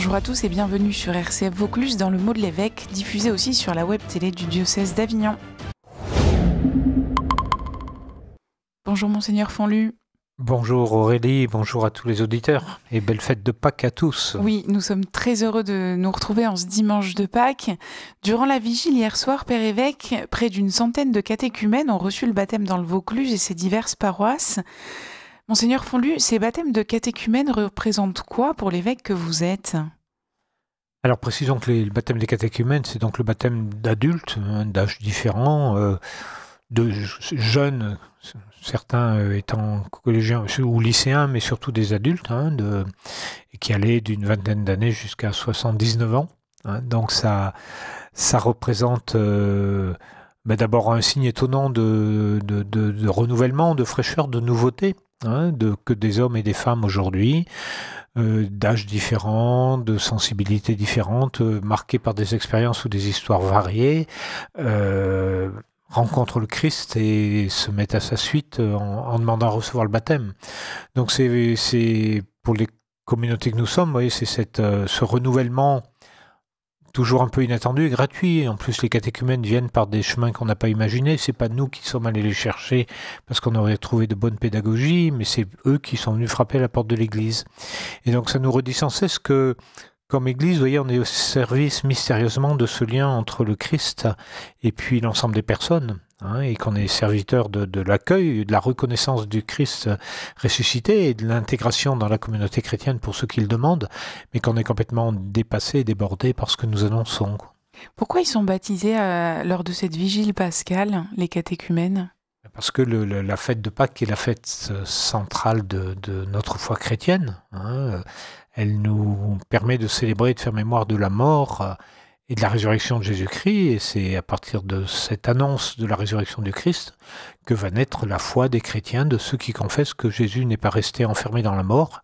Bonjour à tous et bienvenue sur RCF Vaucluse dans le mot de l'évêque, diffusé aussi sur la web télé du diocèse d'Avignon. Bonjour monseigneur Fonlu. Bonjour Aurélie, bonjour à tous les auditeurs et belle fête de Pâques à tous. Oui, nous sommes très heureux de nous retrouver en ce dimanche de Pâques. Durant la vigile hier soir, Père évêque, près d'une centaine de catéchumènes ont reçu le baptême dans le Vaucluse et ses diverses paroisses. Monseigneur Fonlu, ces baptêmes de catéchumènes représentent quoi pour l'évêque que vous êtes alors précisons que le baptême des catéchumènes, c'est donc le baptême d'adultes, d'âge hein, d'âges différents, euh, de jeunes, certains euh, étant collégiens ou lycéens, mais surtout des adultes, hein, qui allaient d'une vingtaine d'années jusqu'à 79 ans. Hein. donc ça, représente euh, bah, d'abord un signe étonnant de, de, renouvellement, de fraîcheur, de nouveauté. Hein, de, que des hommes et des femmes aujourd'hui, euh, d'âges différents, de sensibilités différentes, euh, marqués par des expériences ou des histoires variées, euh, rencontrent le Christ et se mettent à sa suite en, en demandant à recevoir le baptême. Donc c'est pour les communautés que nous sommes, c'est ce renouvellement toujours un peu inattendu et gratuit. En plus, les catéchumènes viennent par des chemins qu'on n'a pas imaginés. C'est pas nous qui sommes allés les chercher parce qu'on aurait trouvé de bonnes pédagogies, mais c'est eux qui sont venus frapper à la porte de l'Église. Et donc, ça nous redit sans cesse que, comme Église, voyez, on est au service mystérieusement de ce lien entre le Christ et puis l'ensemble des personnes. Hein, et qu'on est serviteur de, l'accueil, de la reconnaissance du Christ ressuscité et de l'intégration dans la communauté chrétienne pour ceux qu'il demande, demandent, mais qu'on est complètement dépassé, débordé par ce que nous annonçons. Pourquoi ils sont baptisés euh, lors de cette vigile pascale, les catéchumènes parce que la fête de Pâques est la fête euh, centrale de, notre foi chrétienne. Hein. elle nous permet de célébrer, de faire mémoire de la mort et de la résurrection de Jésus-Christ, et c'est à partir de cette annonce de la résurrection du Christ que va naître la foi des chrétiens, de ceux qui confessent que Jésus n'est pas resté enfermé dans la mort,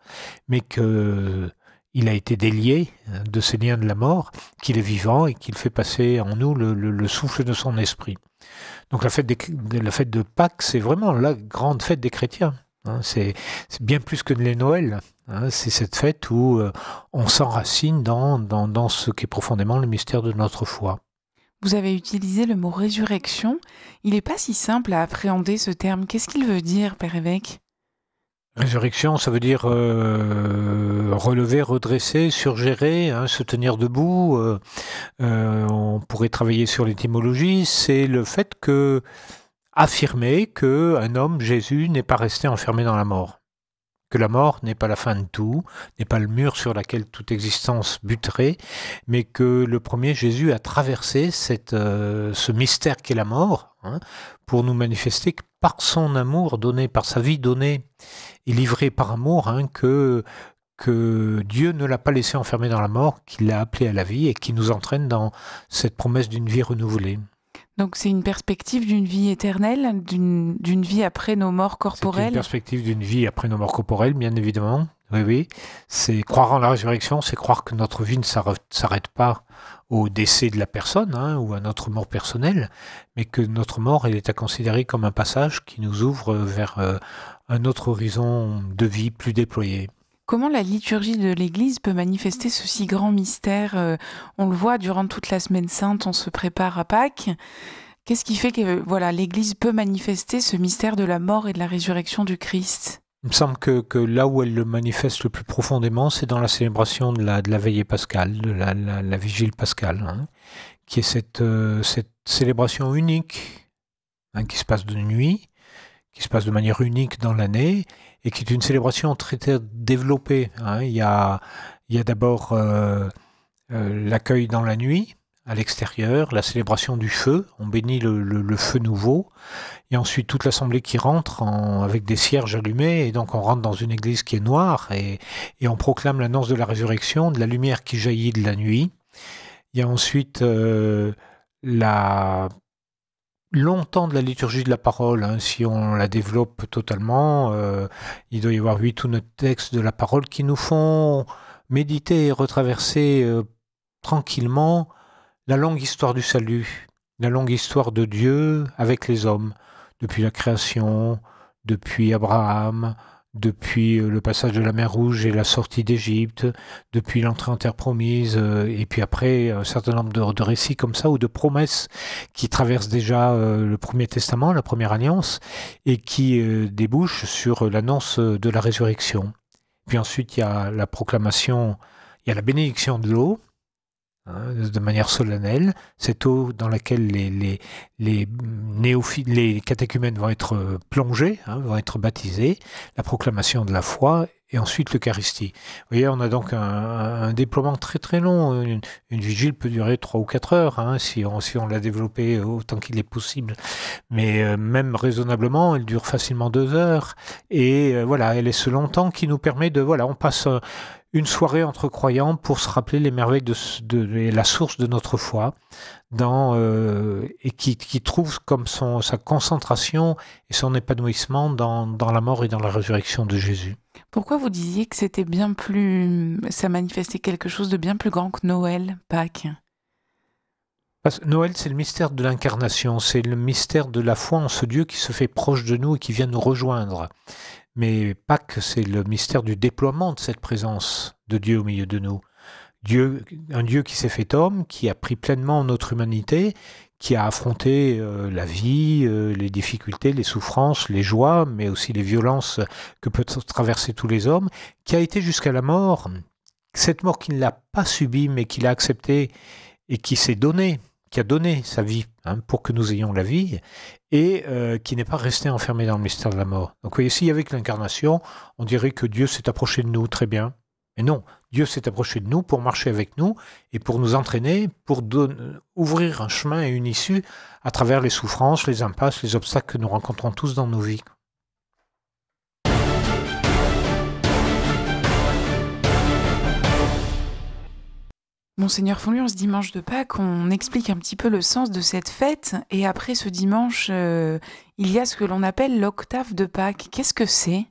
mais qu'il a été délié hein, de ces liens de la mort, qu'il est vivant et qu'il fait passer en nous le, souffle de son esprit. Donc la fête, la fête de Pâques, c'est vraiment la grande fête des chrétiens. Hein, c'est bien plus que les Noëls. Hein, c'est cette fête où euh, on s'enracine dans, dans, dans ce est profondément le mystère de notre foi. Vous avez utilisé le mot résurrection. Il n'est pas si simple à appréhender ce terme. Qu'est-ce qu'il veut dire, Père évêque Résurrection, ça veut dire euh, relever, redresser, surgérer, hein, se tenir debout. Euh, on pourrait travailler sur l'étymologie. C'est le fait que affirmer que un homme, Jésus, n'est pas resté enfermé dans la mort, que la mort n'est pas la fin de tout, n'est pas le mur sur lequel toute existence buterait, mais que le premier Jésus a traversé euh, ce mystère qu'est la mort hein, pour nous manifester que par son amour donné, par sa vie donnée et livrée par amour, hein, que que Dieu ne l'a pas laissé enfermé dans la mort, qu'il l'a appelé à la vie et qui nous entraîne dans cette promesse d'une vie renouvelée. Donc c'est une perspective d'une vie éternelle, d'une vie après nos morts corporelles. Une perspective d'une vie après nos morts corporelles, bien évidemment. Oui, oui. C'est croire en la résurrection, c'est croire que notre vie ne s'arrête pas au décès de la personne hein, ou à notre mort personnelle, mais que notre mort, elle est à considérer comme un passage qui nous ouvre vers euh, un autre horizon de vie plus déployé. Comment la liturgie de l'Église peut manifester ce si grand mystère euh, On le voit durant toute la semaine sainte, on se prépare à Pâques. Qu'est-ce qui fait que voilà l'Église peut manifester ce mystère de la mort et de la résurrection du Christ il me semble que, là où elle le manifeste le plus profondément, c'est dans la célébration de la, veillée pascale, de la, vigile pascale, hein, qui est cette, euh, célébration unique hein, qui se passe de nuit, qui se passe de manière unique dans l'année, et qui est une célébration très, développée. Hein. Il y a, d'abord euh, euh, l'accueil dans la nuit, à l'extérieur, la célébration du feu, on bénit le, feu nouveau, et ensuite toute l'assemblée qui rentre avec des cierges allumés, et donc on rentre dans une église qui est noire, et, on proclame l'annonce de la résurrection, de la lumière qui jaillit de la nuit. Il y a ensuite euh, la longtemps de la liturgie de la parole. Hein, si on la développe totalement, euh, il doit y avoir huit ou neuf textes de la parole qui nous font méditer et retraverser euh, tranquillement la longue histoire du salut, la longue histoire de Dieu avec les hommes, depuis la création, depuis Abraham, depuis euh, le passage de la mer Rouge et la sortie d'Égypte, depuis l'entrée en terre promise, euh, et puis après un certain nombre de, récits comme ça ou de promesses qui traversent déjà euh, le Premier Testament, la Première Alliance, et qui débouchent sur l'annonce de la résurrection. Puis ensuite, il y a la proclamation, il y a la bénédiction de l'eau, Hein, de manière solennelle, cette eau dans laquelle les, les, les, néophytes, les catéchumènes vont être euh, plongés, hein, vont être baptisés, la proclamation de la foi et ensuite l'Eucharistie. Vous voyez, on a donc un, déploiement très très long. Une, vigile peut durer trois ou quatre heures, hein, si on, si on l'a développée autant qu'il est possible. Mais euh, même raisonnablement, elle dure facilement deux heures. Et euh, voilà, elle est ce long temps qui nous permet de... Voilà, on passe une soirée entre croyants pour se rappeler les merveilles de, de, la source de notre foi, dans, euh, et qui, qui, trouve comme son, sa concentration et son épanouissement dans, dans la mort et dans la résurrection de Jésus. Pourquoi vous disiez que c'était bien plus, ça manifestait quelque chose de bien plus grand que Noël, Pâques Noël, c'est le mystère de l'incarnation, c'est le mystère de la foi en ce Dieu qui se fait proche de nous et qui vient nous rejoindre. Mais pas que c'est le mystère du déploiement de cette présence de Dieu au milieu de nous. Dieu, un Dieu qui s'est fait homme, qui a pris pleinement notre humanité, qui a affronté euh, la vie, euh, les difficultés, les souffrances, les joies, mais aussi les violences que peut traverser tous les hommes, qui a été jusqu'à la mort, cette mort qui ne l'a pas subie, mais qu'il a acceptée et qui s'est donnée qui a donné sa vie hein, pour que nous ayons la vie et euh, qui n'est pas resté enfermé dans le mystère de la mort. Donc vous voyez, s'il avec l'incarnation, on dirait que Dieu s'est approché de nous, très bien. Mais non, Dieu s'est approché de nous pour marcher avec nous et pour nous entraîner, pour ouvrir un chemin et une issue à travers les souffrances, les impasses, les obstacles que nous rencontrons tous dans nos vies. Monseigneur Fondu, ce dimanche de Pâques, on explique un petit peu le sens de cette fête. Et après ce dimanche, euh, il y a ce que l'on appelle l'octave de Pâques. Qu'est-ce que c'est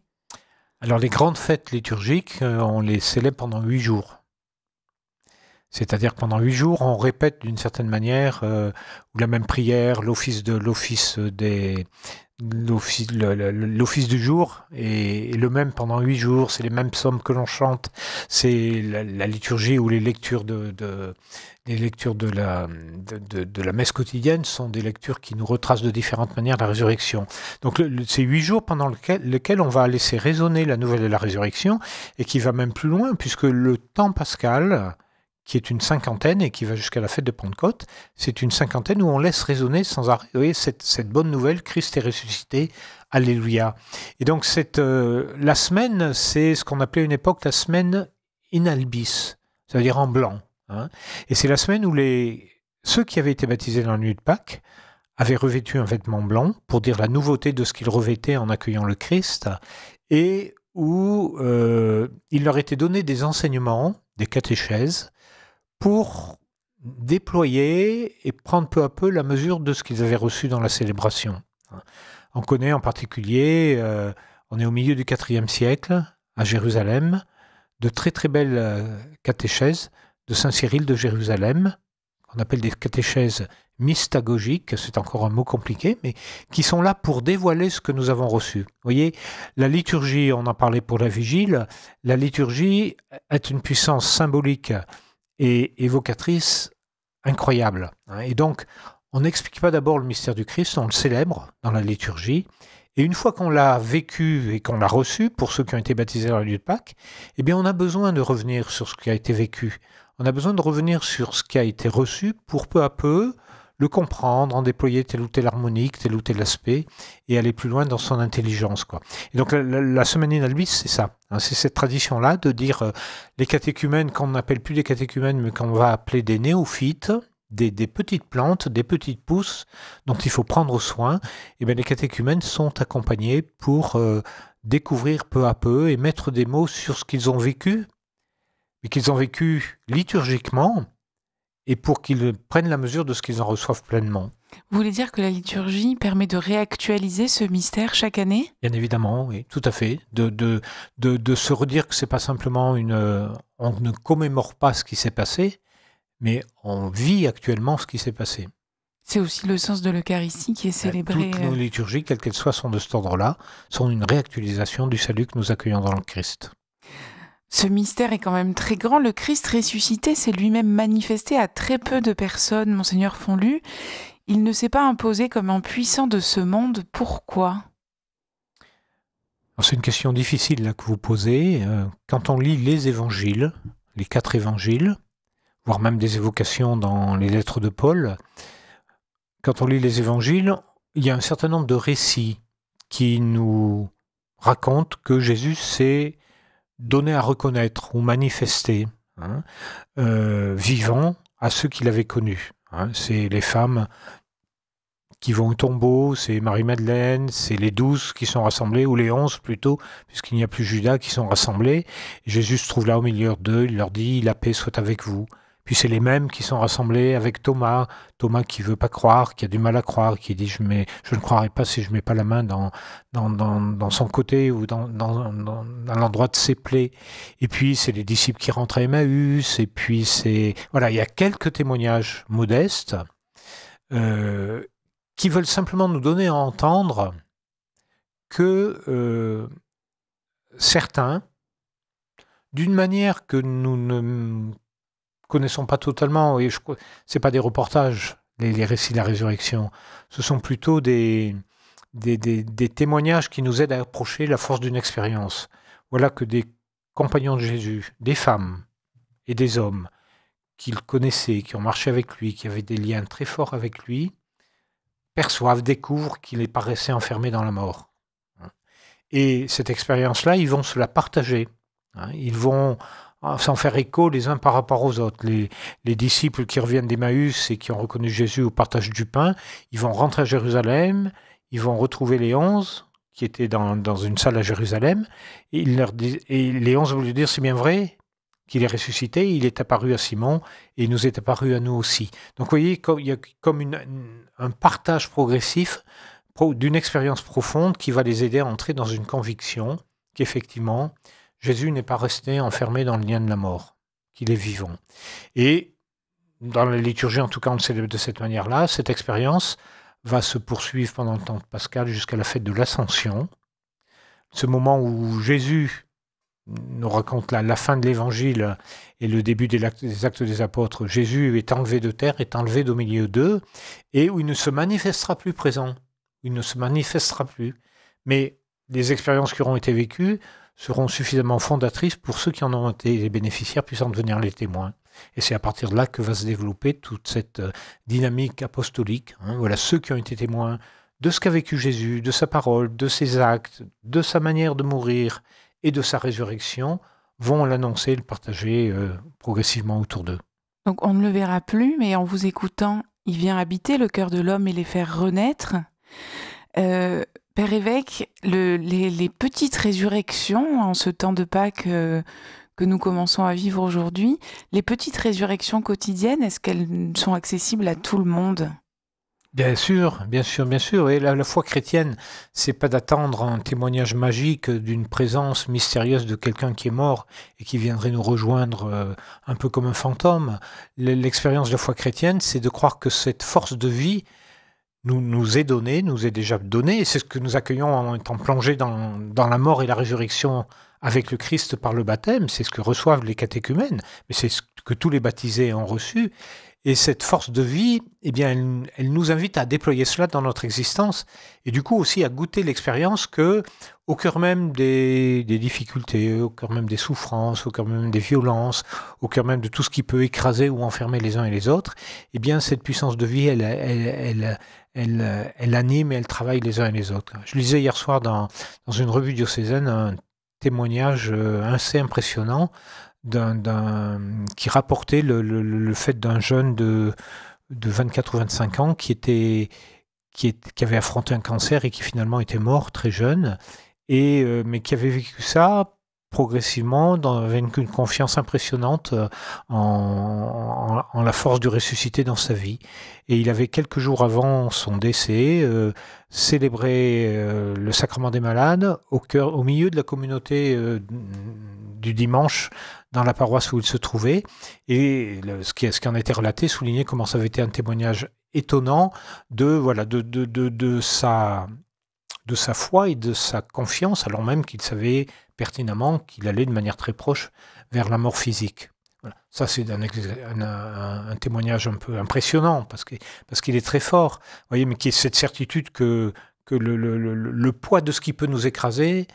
Alors, les grandes fêtes liturgiques, euh, on les célèbre pendant huit jours. C'est-à-dire que pendant huit jours, on répète d'une certaine manière euh, la même prière, l'office de l'office des, l'office du jour est, le même pendant huit jours, c'est les mêmes psaumes que l'on chante, c'est la, liturgie ou les lectures de, lectures de la, de, la messe quotidienne sont des lectures qui nous retracent de différentes manières la résurrection. Donc c'est huit jours pendant lesquels on va laisser résonner la nouvelle de la résurrection et qui va même plus loin puisque le temps pascal qui est une cinquantaine et qui va jusqu'à la fête de Pentecôte. C'est une cinquantaine où on laisse résonner sans arrêt cette, bonne nouvelle, Christ est ressuscité, Alléluia. Et donc cette, euh, la semaine, c'est ce qu'on appelait une époque la semaine in albis, c'est-à-dire en blanc. Hein. Et c'est la semaine où les, ceux qui avaient été baptisés dans la nuit de Pâques avaient revêtu un vêtement blanc pour dire la nouveauté de ce qu'ils revêtaient en accueillant le Christ, et où euh, il leur était donné des enseignements, des catéchèses, pour déployer et prendre peu à peu la mesure de ce qu'ils avaient reçu dans la célébration. On connaît en particulier, euh, on est au milieu du IVe siècle, à Jérusalem, de très très belles euh, catéchèses de Saint Cyril de Jérusalem, qu'on appelle des catéchèses mystagogiques, c'est encore un mot compliqué, mais qui sont là pour dévoiler ce que nous avons reçu. Vous voyez, la liturgie, on en parlait pour la vigile, la liturgie est une puissance symbolique et évocatrice incroyable. Hein. Et donc, on n'explique pas d'abord le mystère du Christ, on le célèbre dans la liturgie. Et une fois qu'on l'a vécu et qu'on l'a reçu, pour ceux qui ont été baptisés dans le lieu de Pâques, eh bien, on a besoin de revenir sur ce qui a été vécu. On a besoin de revenir sur ce qui a été reçu pour peu à peu le comprendre, en déployer telle ou telle harmonique, tel ou tel aspect, et aller plus loin dans son intelligence. Quoi. Et donc la, semaine inalbis, c'est ça. Hein. c'est cette tradition-là de dire euh, les catéchumènes, qu'on n'appelle plus des catéchumènes, mais qu'on va appeler des néophytes, des, petites plantes, des petites pousses dont il faut prendre soin, et eh bien les catéchumènes sont accompagnés pour euh, découvrir peu à peu et mettre des mots sur ce qu'ils ont vécu, mais qu'ils ont vécu liturgiquement, et pour qu'ils prennent la mesure de ce qu'ils en reçoivent pleinement. Vous voulez dire que la liturgie permet de réactualiser ce mystère chaque année Bien évidemment, oui, tout à fait. De, de, de, se redire que c'est pas simplement une. Euh, on ne commémore pas ce qui s'est passé, mais on vit actuellement ce qui s'est passé. C'est aussi le sens de l'Eucharistie qui est euh, célébré. Toutes euh. nos liturgies, quelles qu'elles soient, sont de cet ordre-là, sont une réactualisation du salut que nous accueillons dans le Christ. Ce mystère est quand même très grand. Le Christ ressuscité s'est lui-même manifesté à très peu de personnes, monseigneur Fonlu. Il ne s'est pas imposé comme un puissant de ce monde. Pourquoi C'est une question difficile là, que vous posez. Euh, quand on lit les évangiles, les quatre évangiles, voire même des évocations dans les lettres de Paul, quand on lit les évangiles, il y a un certain nombre de récits qui nous racontent que Jésus s'est donner à reconnaître ou manifester hein, euh, vivant à ceux qu'il avait connus. Hein. C'est les femmes qui vont au tombeau, c'est Marie-Madeleine, c'est les douze qui sont rassemblés, ou les onze plutôt, puisqu'il n'y a plus Judas qui sont rassemblés. Jésus se trouve là au milieu d'eux, il leur dit, la paix soit avec vous. Puis c'est les mêmes qui sont rassemblés avec Thomas, Thomas qui veut pas croire, qui a du mal à croire, qui dit je, ne croirai pas si je mets pas la main dans, dans, son côté ou dans, l'endroit de ses plaies. Et puis c'est les disciples qui rentrent à Emmaüs. Et puis c'est voilà, il y a quelques témoignages modestes euh, qui veulent simplement nous donner à entendre que euh, certains, d'une manière que nous ne connaissons pas totalement. Et c'est pas des reportages, les, récits de la résurrection. Ce sont plutôt des, des, témoignages qui nous aident à approcher la force d'une expérience. Voilà que des compagnons de Jésus, des femmes et des hommes qu'il connaissait, qui ont marché avec lui, qui avaient des liens très forts avec lui, perçoivent, découvrent qu'il est paraissait enfermé dans la mort. Et cette expérience-là, ils vont se la partager. Hein. Ils vont ah, sans faire écho les uns par rapport aux autres. Les, disciples qui reviennent d'Emmaüs et qui ont reconnu Jésus au partage du pain, ils vont rentrer à Jérusalem, ils vont retrouver les onze qui étaient dans, une salle à Jérusalem, et, ils leur les onze vont lui dire, c'est bien vrai qu'il est ressuscité, il est apparu à Simon et il nous est apparu à nous aussi. Donc vous voyez, il y a comme un partage progressif d'une expérience profonde qui va les aider à entrer dans une conviction qu'effectivement, Jésus n'est pas resté enfermé dans le lien de la mort, qu'il est vivant. Et dans la liturgie, en tout cas, on célèbre de cette manière-là. Cette expérience va se poursuivre pendant le temps de Pascal jusqu'à la fête de l'Ascension. Ce moment où Jésus nous raconte la, fin de l'Évangile et le début des actes, des actes des apôtres. Jésus est enlevé de terre, est enlevé d'au milieu d'eux, et où il ne se manifestera plus présent, il ne se manifestera plus. Mais les expériences qui auront été vécues seront suffisamment fondatrices pour ceux qui en ont été les bénéficiaires puissent en devenir les témoins. Et c'est à partir de là que va se développer toute cette euh, dynamique apostolique. Hein. Voilà ceux qui ont été témoins de ce qu'a vécu Jésus, de sa parole, de ses actes, de sa manière de mourir et de sa résurrection, vont l'annoncer, le partager euh, progressivement autour d'eux. Donc on ne le verra plus, mais en vous écoutant, il vient habiter le cœur de l'homme et les faire renaître. Euh, Père évêque, les, petites résurrections en ce temps de Pâques euh, que nous commençons à vivre aujourd'hui, les petites résurrections quotidiennes, est-ce qu'elles sont accessibles à tout le monde Bien sûr, bien sûr, bien sûr. Et la, foi chrétienne, c'est pas d'attendre un témoignage magique d'une présence mystérieuse de quelqu'un qui est mort et qui viendrait nous rejoindre euh, un peu comme un fantôme. L'expérience de la foi chrétienne, c'est de croire que cette force de vie, nous, nous est donné, nous est déjà donné, c'est ce que nous accueillons en étant plongés dans, la mort et la résurrection avec le Christ par le baptême, c'est ce que reçoivent les catéchumènes, mais c'est ce que tous les baptisés ont reçu. Et cette force de vie, eh bien, elle, nous invite à déployer cela dans notre existence et du coup aussi à goûter l'expérience que au cœur même des, difficultés, au cœur même des souffrances, au cœur même des violences, au cœur même de tout ce qui peut écraser ou enfermer les uns et les autres, eh bien cette puissance de vie, elle, elle, elle, elle anime et elle travaille les uns et les autres. Je lisais hier soir dans, dans une revue diocésaine un témoignage euh, assez impressionnant d'un qui rapportait le, le, fait d'un jeune de, de 24 ou 25 ans qui était qui, qui, avait affronté un cancer et qui finalement était mort très jeune et, euh, mais qui avait vécu ça progressivement, dans, avec une, confiance impressionnante euh, en, en, la force du ressuscité dans sa vie. Et il avait quelques jours avant son décès euh, célébré le sacrement des malades au, cœur, au milieu de la communauté du dimanche dans la paroisse où il se trouvait. Et ce, qui, ce qui en était relaté soulignait comment ça avait été un témoignage étonnant de voilà de, de, de, de sa de sa foi et de sa confiance, alors même qu'il savait pertinemment qu'il allait de manière très proche vers la mort physique. Ça, c'est un, témoignage un peu impressionnant, parce qu'il parce qu'il est très fort, voyez, mais qui est cette certitude que, que le, poids de ce qui peut nous écraser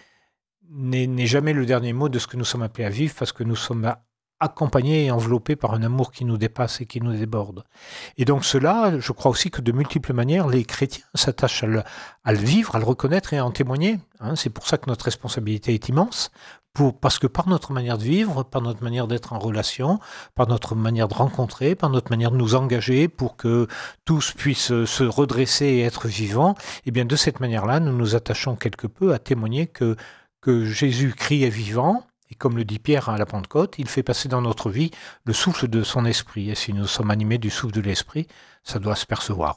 n'est jamais le dernier mot de ce que nous sommes appelés à vivre, parce que nous sommes accompagné et enveloppé par un amour qui nous dépasse et qui nous déborde. Et donc cela, je crois aussi que de multiples manières, les chrétiens s'attachent à le, vivre, à le reconnaître et à en témoigner. Hein. c'est pour ça que notre responsabilité est immense, parce que par notre manière de vivre, par notre manière d'être en relation, par notre manière de rencontrer, par notre manière de nous engager pour que tous puissent se redresser et être vivants, et eh bien de cette manière-là, nous nous attachons quelque peu à témoigner que, que Jésus-Christ est vivant, et comme le dit Pierre à la Pentecôte, il fait passer dans notre vie le souffle de son esprit. Et si nous sommes animés du souffle de l'esprit, ça doit se percevoir.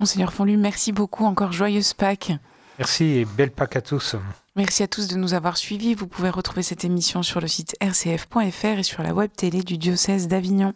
Monseigneur Fonlu, merci beaucoup. Encore joyeuse Pâques. Merci et belle Pâques à tous. Merci à tous de nous avoir suivis. Vous pouvez retrouver cette émission sur le site rcf.fr et sur la web télé du diocèse d'Avignon.